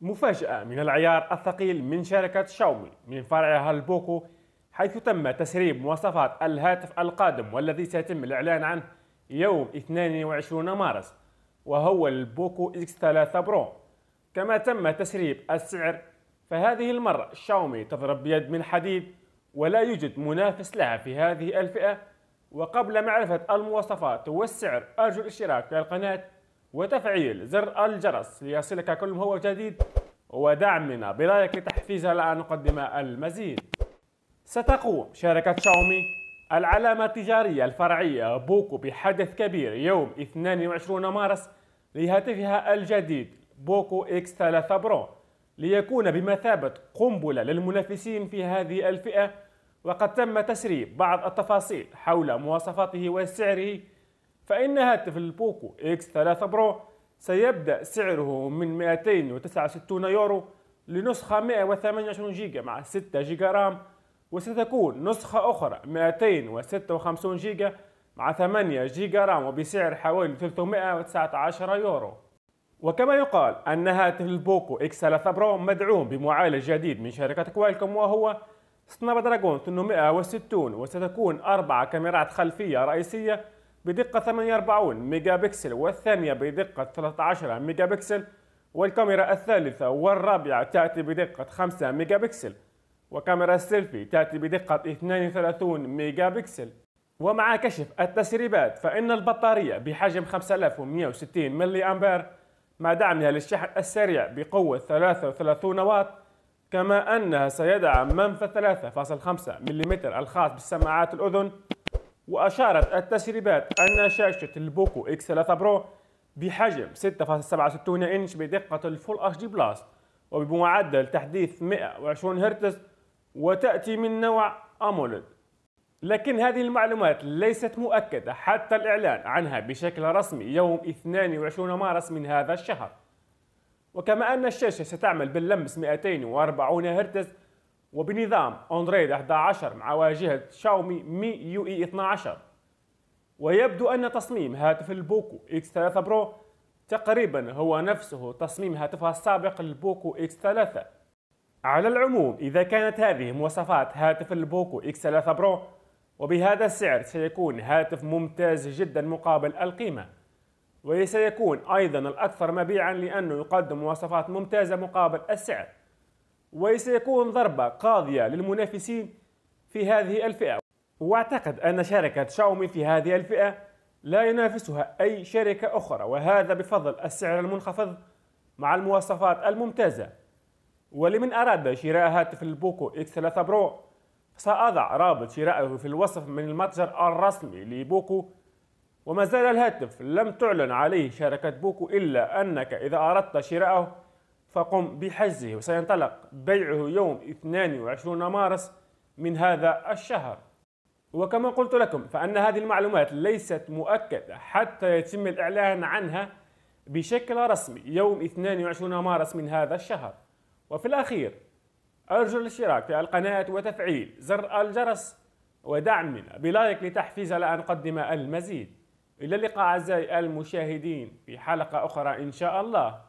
مفاجأة من العيار الثقيل من شركة شاومي من فرعها البوكو حيث تم تسريب مواصفات الهاتف القادم والذي سيتم الإعلان عنه يوم 22 مارس وهو البوكو اكس 3 برو كما تم تسريب السعر فهذه المرة شاومي تضرب بيد من حديد ولا يوجد منافس لها في هذه الفئة وقبل معرفة المواصفات والسعر أرجو الاشتراك في القناة وتفعيل زر الجرس ليصلك كل ما هو جديد ودعمنا برأيك لتحفيزها لأن نقدم المزيد ستقوم شركة شاومي العلامة التجارية الفرعية بوكو بحدث كبير يوم 22 مارس لهاتفها الجديد بوكو اكس 3 برو ليكون بمثابة قنبلة للمنافسين في هذه الفئة وقد تم تسريب بعض التفاصيل حول مواصفاته وسعره فإن هاتف البوكو x 3 برو سيبدأ سعره من 269 يورو لنسخة 128 جيجا مع 6 جيجا رام وستكون نسخة أخرى 256 جيجا مع 8 جيجا رام وبسعر حوالي 319 يورو وكما يقال أن هاتف البوكو x 3 برو مدعوم بمعالج جديد من شركة كوالكوم وهو سناب دراجون 860 وستكون أربع كاميرات خلفية رئيسية بدقة 48 ميجا بكسل والثانية بدقة 13 ميجا بكسل والكاميرا الثالثة والرابعة تأتي بدقة 5 ميجا بكسل وكاميرا السيلفي تأتي بدقة 32 ميجا بكسل ومع كشف التسريبات فإن البطارية بحجم 5160 ملي أمبير مع دعمها للشحن السريع بقوة 33 واط كما أنها سيدعم منفى 3.5 ملم الخاص بالسماعات الأذن وأشارت التسريبات أن شاشة البوكو X 3 برو بحجم 6.67 إنش بدقة الفول اتش دي بلس وبمعدل تحديث 120 هرتز وتأتي من نوع أموليد لكن هذه المعلومات ليست مؤكدة حتى الإعلان عنها بشكل رسمي يوم 22 مارس من هذا الشهر وكما أن الشاشة ستعمل باللمس 240 هرتز وبنظام أندرويد 11 مع واجهة شاومي مي يو اي 12 ويبدو أن تصميم هاتف البوكو اكس 3 برو تقريبا هو نفسه تصميم هاتفها السابق البوكو اكس 3 على العموم إذا كانت هذه مواصفات هاتف البوكو اكس 3 برو وبهذا السعر سيكون هاتف ممتاز جدا مقابل القيمة وسيكون أيضا الأكثر مبيعا لأنه يقدم مواصفات ممتازة مقابل السعر وسيكون ضربة قاضية للمنافسين في هذه الفئة واعتقد أن شركة شاومي في هذه الفئة لا ينافسها أي شركة أخرى وهذا بفضل السعر المنخفض مع المواصفات الممتازة ولمن أراد شراء هاتف البوكو X 3 برو سأضع رابط شرائه في الوصف من المتجر الرسمي لبوكو وما زال الهاتف لم تعلن عليه شركة بوكو إلا أنك إذا أردت شراءه فقم بحجزه وسينطلق بيعه يوم 22 مارس من هذا الشهر وكما قلت لكم فأن هذه المعلومات ليست مؤكدة حتى يتم الإعلان عنها بشكل رسمي يوم 22 مارس من هذا الشهر وفي الأخير أرجو الاشتراك في القناة وتفعيل زر الجرس ودعمنا بلايك لتحفيز على أن أقدم المزيد إلى اللقاء أعزائي المشاهدين في حلقة أخرى إن شاء الله